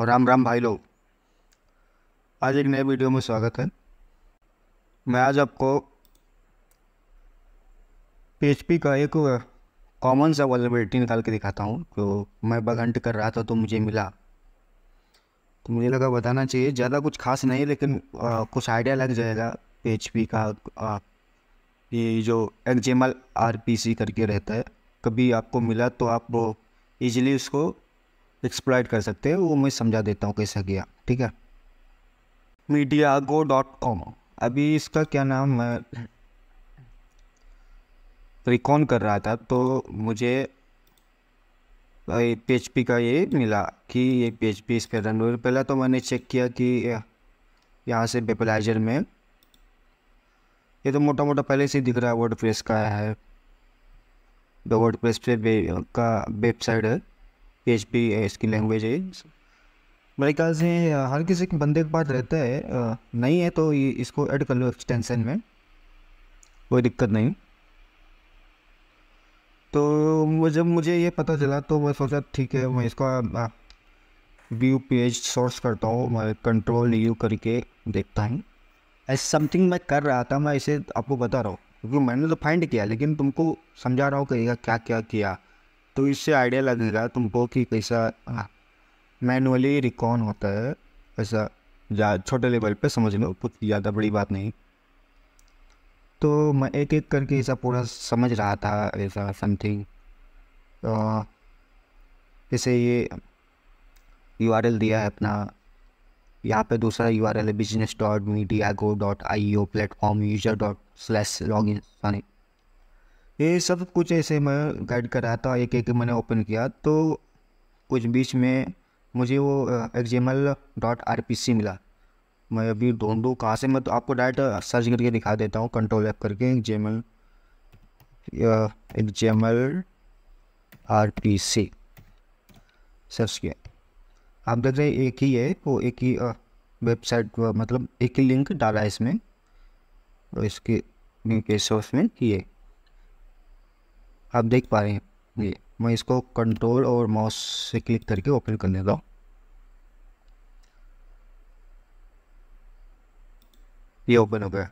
और राम राम भाई लोग आज एक नए वीडियो में स्वागत है मैं आज आपको पीएचपी का एक कॉमन सा वॉलेबिलिटी निकाल के दिखाता हूँ जो मैं बगंट कर रहा था तो मुझे मिला तो मुझे लगा बताना चाहिए ज़्यादा कुछ खास नहीं लेकिन आ, कुछ आइडिया लग जाएगा पी का आ, ये जो एग्जेमल आरपीसी करके रहता है कभी आपको मिला तो आप वो ईजिली उसको एक्सप्लाइड कर सकते हैं वो मैं समझा देता हूँ कैसा गया ठीक है मीडिया गो डॉट कॉम अभी इसका क्या नाम है रिकॉन कर रहा था तो मुझे पी पी का ये मिला कि ये पी एच पी इस पर रन हुई पहला तो मैंने चेक किया कि यहाँ से वेपलाइजर में ये तो मोटा मोटा पहले से ही दिख रहा है वर्ड प्रेस का है वर्ड प्रेस पे का वेबसाइट है पी एच पी इसकी लैंग्वेज है मेरे ख्याल से uh, हर किसी के बंदे के पास रहता है uh, नहीं है तो ये इसको ऐड कर लो एक्सटेंशन में कोई दिक्कत नहीं तो वो जब मुझे ये पता चला तो मैं सोचा ठीक है मैं इसका व्यू पेज सोर्स करता हूँ मैं कंट्रोल यू करके देखता हूँ ऐसे समथिंग मैं कर रहा था मैं इसे आपको बता रहा हूँ क्योंकि मैंने तो फाइंड किया लेकिन तुमको समझा रहा हूँ कि क्या क्या किया तो इससे आइडिया लगेगा तुमको कि कैसा हाँ, मैनुअली रिकॉन होता है ऐसा जा छोटे लेवल पे समझ लो कुछ ज़्यादा बड़ी बात नहीं तो मैं एक एक करके ऐसा पूरा समझ रहा था ऐसा समथिंग तो जैसे ये यू आर एल दिया है अपना यहाँ पे दूसरा यू आर एल है business dot media go dot I O platform user dot slash log in sorry ये सब कुछ ऐसे मैं गाइड कर रहा था एक एक मैंने ओपन किया तो कुछ बीच में मुझे वो XML dot R P C मिला मैं अभी ढूंढूँ कहाँ से मैं तो आपको डायरेक्ट सर्च करके दिखा देता हूँ कंट्रोल ऐप करके XML XML R P C search किया आप देख रहे हैं एक ही है वो एक ही वेबसाइट मतलब एक ही लिंक डाला है इसमें और इसके न्यू पेज सोर्स में ये आप देख पा रहे हैं ये मैं इसको कंट्रोल और माउस से क्लिक करके ओपन कर देता हूँ ये ओपन हो गया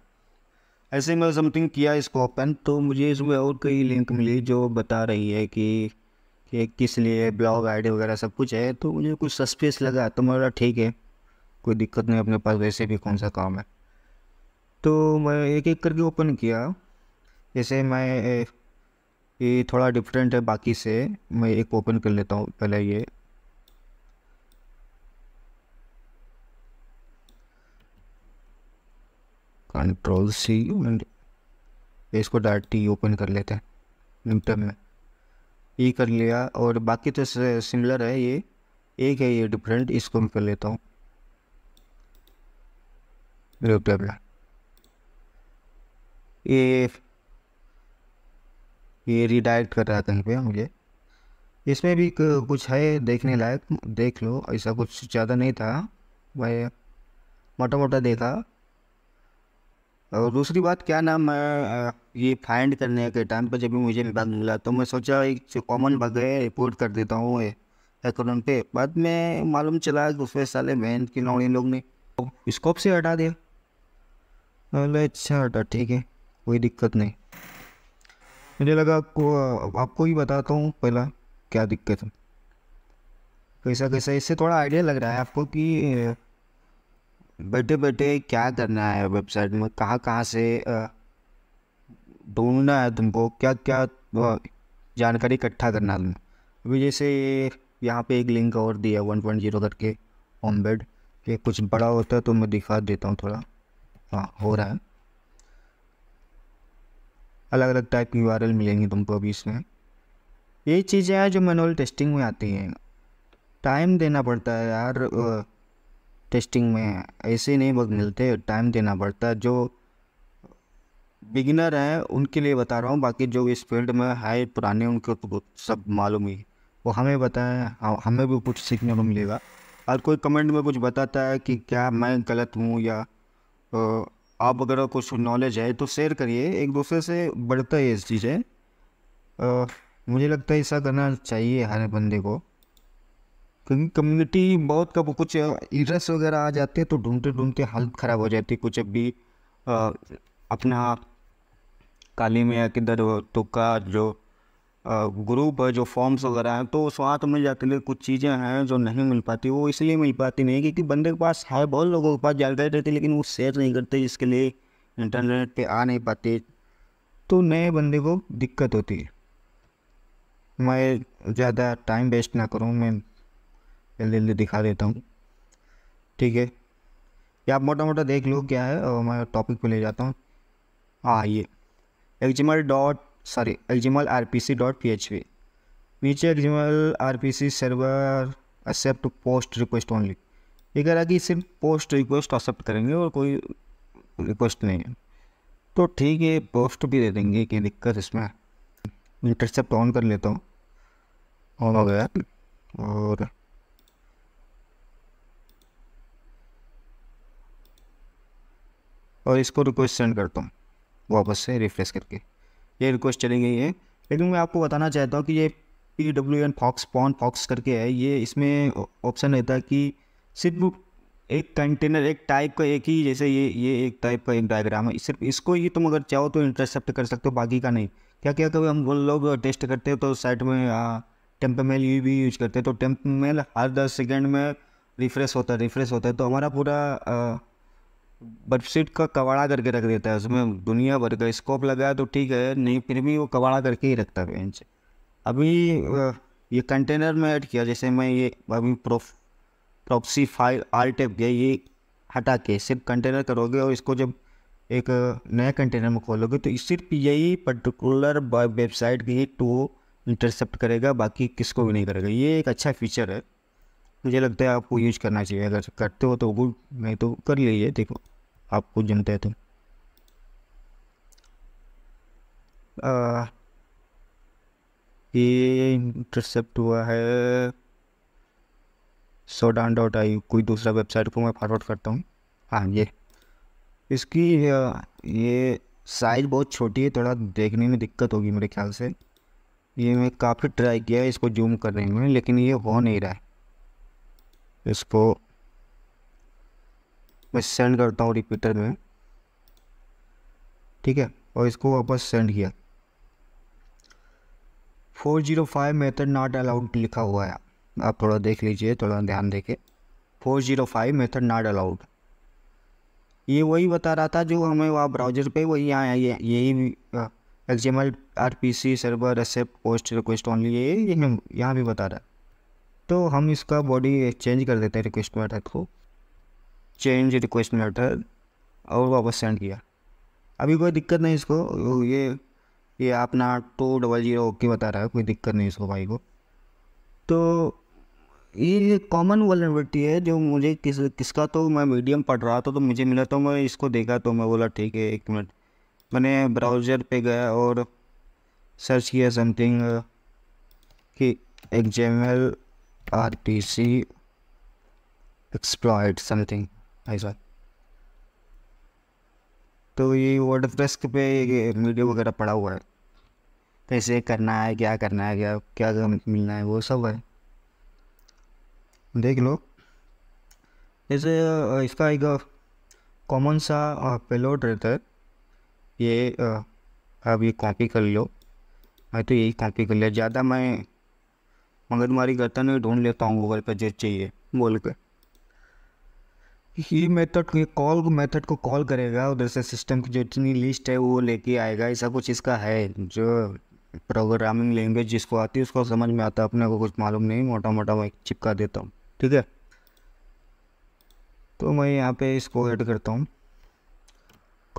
ऐसे मैं समथिंग किया इसको ओपन तो मुझे इसमें और कई लिंक मिली जो बता रही है कि कि किस लिए ब्लॉग आईडी वगैरह सब कुछ है तो मुझे कुछ सस्पेंस लगा तो मेरा ठीक है कोई दिक्कत नहीं अपने पास वैसे भी कौन सा काम है तो मैं एक एक करके ओपन किया जैसे मैं ये थोड़ा डिफरेंट है बाकी से मैं एक ओपन कर लेता हूँ पहले ये कंट्रोल सी इसको डायरेक्ट ही ओपन कर लेते हैं लिमटम में ये e कर लिया और बाकी तो सिमिलर है ये एक है ये डिफरेंट इसको मैं कर लेता हूँ लिमटम ये ये रिडायरेक्ट कर रहा था कहीं मुझे इसमें भी कुछ है देखने लायक देख लो ऐसा कुछ ज़्यादा नहीं था मैं मोटा मोटा देखा और दूसरी बात क्या नाम है ये फाइंड करने के टाइम पर जब भी मुझे बात मिला तो मैं सोचा एक कॉमन बग है रिपोर्ट कर देता हूँ अकाउंट पे बाद में मालूम चला कि उसमें साले मेहनत की नौड़ी लोग ने स्कोप से हटा दिया अच्छा हटा ठीक है कोई दिक्कत नहीं मुझे लगा आपको आपको ही बताता हूँ पहला क्या दिक्कत है कैसा कैसा इससे थोड़ा आइडिया लग रहा है आपको कि बैठे बैठे क्या करना है वेबसाइट में कहाँ कहाँ से ढूंढना है तुमको क्या क्या जानकारी इकट्ठा करना है तुम्हें अभी जैसे यहाँ पे एक लिंक और दिया वन पॉइंट जीरो करके ऑन बेड ये कुछ बड़ा होता है तो मैं दिखा देता हूँ थोड़ा हाँ हो रहा है अलग अलग टाइप की वायरल मिलेंगी तुमको अभी इसमें ये चीज़ें हैं जो मैनुअल टेस्टिंग में आती हैं टाइम देना पड़ता है यार टेस्टिंग में ऐसे नहीं बग मिलते टाइम देना पड़ता है जो बिगिनर हैं उनके लिए बता रहा हूँ बाकी जो इस फील्ड में हाई पुराने उनको तो सब मालूम ही वो हमें बताएं हाँ, हमें भी कुछ सीखने को मिलेगा और कोई कमेंट में कुछ बताता है कि क्या मैं गलत हूँ या आप अगर कुछ नॉलेज है तो शेयर करिए एक दूसरे से बढ़ता है इस चीज़ें मुझे लगता है ऐसा करना चाहिए हर बंदे को क्योंकि कम्युनिटी बहुत कब कुछ इरस वगैरह आ जाते हैं तो ढूंढते ढूंढते हालत ख़राब हो जाती है कुछ अभी अपना काली या किधर तो का जो ग्रुप है जो फॉर्म्स वगैरह हैं तो स्वात में जाकर कुछ चीज़ें हैं जो नहीं मिल पाती वो इसलिए मिल पाती नहीं क्योंकि बंदे के पास है बहुत लोगों के पास जानकारी रहती लेकिन वो शेयर नहीं करते जिसके लिए इंटरनेट पे आ नहीं पाते तो नए बंदे को दिक्कत होती है मैं ज़्यादा टाइम वेस्ट ना करूँ मैं जल्दी जल्दी दिखा देता हूँ ठीक है या आप मोटा मोटा देख लो क्या है और मैं टॉपिक पे ले जाता हूँ हाँ ये XML dot sorry xml rpc.php which P rpc server accept post request only ये कह रहा कि सिर्फ पोस्ट रिक्वेस्ट एक्सेप्ट करेंगे और कोई रिक्वेस्ट नहीं है तो ठीक है पोस्ट भी दे देंगे कि दिक्कत इसमें इंटरसेप्ट ऑन कर लेता हूँ ऑन हो गया और और इसको रिक्वेस्ट सेंड करता हूँ वापस से रिफ्रेश करके ये रिक्वेस्ट चली गई है लेकिन मैं आपको बताना चाहता हूँ कि ये P W N fox pwn fox करके है ये इसमें ऑप्शन रहता है कि सिर्फ एक कंटेनर एक टाइप का एक ही जैसे ये ये एक टाइप का एक डायग्राम है सिर्फ इसको ही तुम अगर चाहो तो इंटरसेप्ट कर सकते हो बाकी का नहीं क्या क्या कभी हम लोग टेस्ट करते हैं तो साइड में टेम्प मेल यू भी यूज करते हैं तो टेम्प मेल हर दस सेकेंड में रिफ्रेश होता है रिफ्रेश होता है तो हमारा पूरा बेडशीट का कवाड़ा करके रख देता है उसमें दुनिया भर का स्कोप लगाया तो ठीक है नहीं फिर भी वो कवाड़ा करके ही रखता है बेंच अभी ये कंटेनर में ऐड किया जैसे मैं ये अभी प्रोफ प्रॉक्सी फाइल आर टेप गया ये हटा के सिर्फ कंटेनर करोगे और इसको जब एक नया कंटेनर में खोलोगे तो सिर्फ यही पर्टिकुलर वेबसाइट ही टू इंटरसेप्ट करेगा बाकी किसको भी नहीं करेगा ये एक अच्छा फीचर है मुझे लगता है आपको यूज करना चाहिए अगर करते हो तो गुड नहीं तो कर लीजिए देखो आपको जानते थे तो ये इंटरसेप्ट हुआ है सोडान डॉट आई कोई दूसरा वेबसाइट को मैं फॉरवर्ड करता हूँ हाँ ये इसकी ये साइज़ बहुत छोटी है थोड़ा देखने में दिक्कत होगी मेरे ख्याल से ये मैं काफ़ी ट्राई किया है इसको जूम करने में लेकिन ये हो नहीं रहा है इसको मैं सेंड करता हूँ रिपीटर में ठीक है और इसको वापस सेंड किया 405 मेथड नॉट अलाउड लिखा हुआ है आप थोड़ा देख लीजिए थोड़ा ध्यान देके 405 मेथड नॉट अलाउड ये वही बता रहा था जो हमें वहाँ ब्राउजर पे वही यहाँ यही R P C server accept post request only ये यहाँ भी बता रहा है तो हम इसका बॉडी चेंज कर देते हैं रिक्वेस्ट मेथड को चेंज रिक्वेस्ट लेटर और वापस सेंड किया अभी कोई दिक्कत नहीं इसको ये ये अपना टू डबल जीरो ओके बता रहा है कोई दिक्कत नहीं इसको भाई को तो ये कॉमन वर्नबिलिटी है जो मुझे किस किसका तो मैं मीडियम पढ़ रहा था तो मुझे मिला तो मैं इसको देखा तो मैं बोला ठीक है एक मिनट मैंने ब्राउज़र पे गया और सर्च किया समथिंग कि XML R P C exploit something I sorry तो ये वर्ड प्रेस्क पे वीडियो वगैरह पड़ा हुआ है कैसे करना है क्या करना है क्या क्या मिलना है वो सब है देख लो जैसे इसका एक कॉमन सा पेलोड रहता है ये अब ये कॉपी कर लो मैं तो यही कॉपी कर लिया ज़्यादा मैं मगजमारी करता नहीं ढूंढ लेता हूँ गूगल पर जो चाहिए बोल कर ही मेथड ये कॉल मेथड को कॉल करेगा उधर से सिस्टम की जितनी लिस्ट है वो लेके आएगा ऐसा कुछ इसका है जो प्रोग्रामिंग लैंग्वेज जिसको आती है उसको समझ में आता है अपने को कुछ मालूम नहीं मोटा मोटा मैं चिपका देता हूँ ठीक है तो मैं यहाँ पे इसको ऐड करता हूँ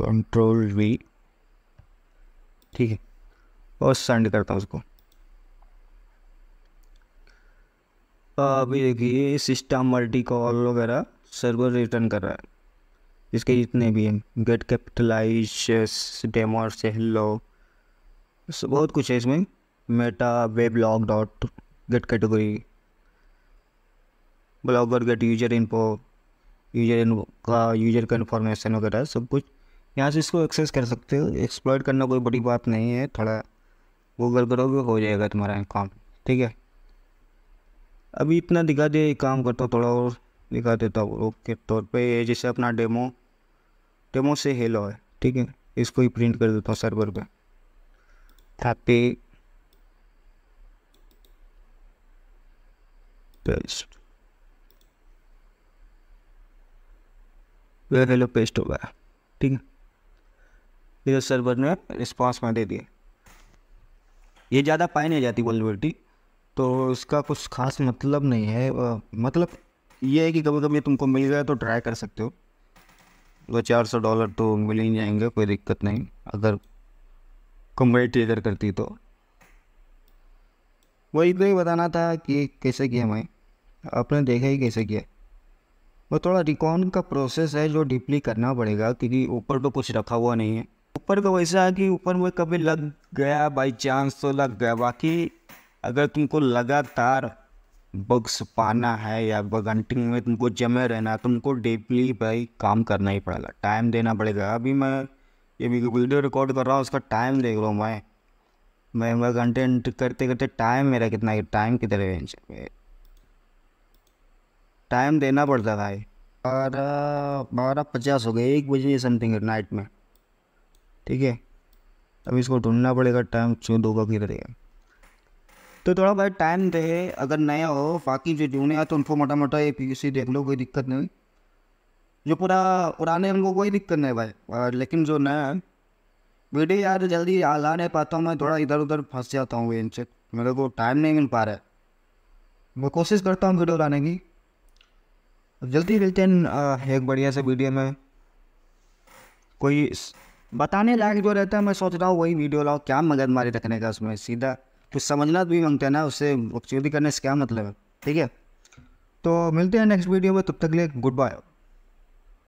कंट्रोल वी ठीक है और सेंड करता हूँ उसको अभी देखिए सिस्टम मल्टी कॉल वगैरह सर्वर रिटर्न कर रहा है इसके जितने भी हैं गेट कैपिटलाइज डेमो से हेलो बहुत कुछ है इसमें meta web log dot get category blogger get user info user इन का यूजर का इन्फॉर्मेशन वगैरह सब कुछ यहाँ से इसको एक्सेस कर सकते हो एक्सप्लॉयट करना कोई बड़ी बात नहीं है थोड़ा गूगल करोगे हो जाएगा तुम्हारा काम ठीक है अभी इतना दिखा दे काम करता हूँ थोड़ा और दिखा देता हूँ ओके तौर तो पे ये जैसे अपना डेमो डेमो से हेलो है ठीक है इसको ही प्रिंट कर देता हूँ सर्वर पे हैप्पी पेस्ट हेलो पेस्ट हो गया ठीक है फिर सर्वर ने रिस्पॉन्स में दे दिए ये ज़्यादा पाई नहीं जाती वॉलबिलिटी तो इसका कुछ खास मतलब नहीं है मतलब ये है कि कभी कभी तुमको मिल गया तो ट्राई कर सकते हो दो चार सौ डॉलर तो मिल ही जाएंगे कोई दिक्कत नहीं अगर कंबाइड अगर करती तो वही तो ही बताना था कि कैसे किया मैं आपने देखा ही कैसे किया वो थोड़ा रिकॉन का प्रोसेस है जो डीपली करना पड़ेगा क्योंकि ऊपर तो कुछ रखा हुआ नहीं है ऊपर का वैसा है कि ऊपर में कभी लग गया बाई चांस तो लग गया बाकी अगर तुमको लगातार बग्स पाना है या बग हंटिंग में तुमको जमे रहना है तुमको डेपली भाई काम करना ही पड़ेगा टाइम देना पड़ेगा अभी मैं ये वीडियो रिकॉर्ड कर रहा हूँ उसका टाइम देख रहा हूँ मैं मैं वह कंटेंट करते करते टाइम मेरा कितना है टाइम किधर में टाइम देना पड़ता था बारह बारह पचास हो गए एक बजे समथिंग नाइट में ठीक है अब इसको ढूंढना पड़ेगा टाइम चूँ होगा किधर है तो थोड़ा भाई टाइम दे अगर नया हो बाकी जो जूने हैं तो उनको मोटा मोटा ये पी देख लो कोई दिक्कत नहीं जो पूरा पुराने उनको कोई दिक्कत नहीं भाई और लेकिन जो नया है वीडियो यार जल्दी आ ला नहीं पाता हूँ मैं थोड़ा इधर उधर फंस जाता हूँ इनसे मेरे को टाइम नहीं मिल पा रहा है मैं कोशिश करता हूँ वीडियो लाने की जल्दी मिलते हैं एक बढ़िया से वीडियो में कोई बताने लायक जो रहता है मैं सोच रहा हूँ वही वीडियो लाओ क्या मदद मारे रखने का उसमें सीधा कुछ समझना भी मांगते हैं ना उससे चोरी करने से क्या मतलब है ठीक है तो मिलते हैं नेक्स्ट वीडियो में तब तक लिए गुड बाय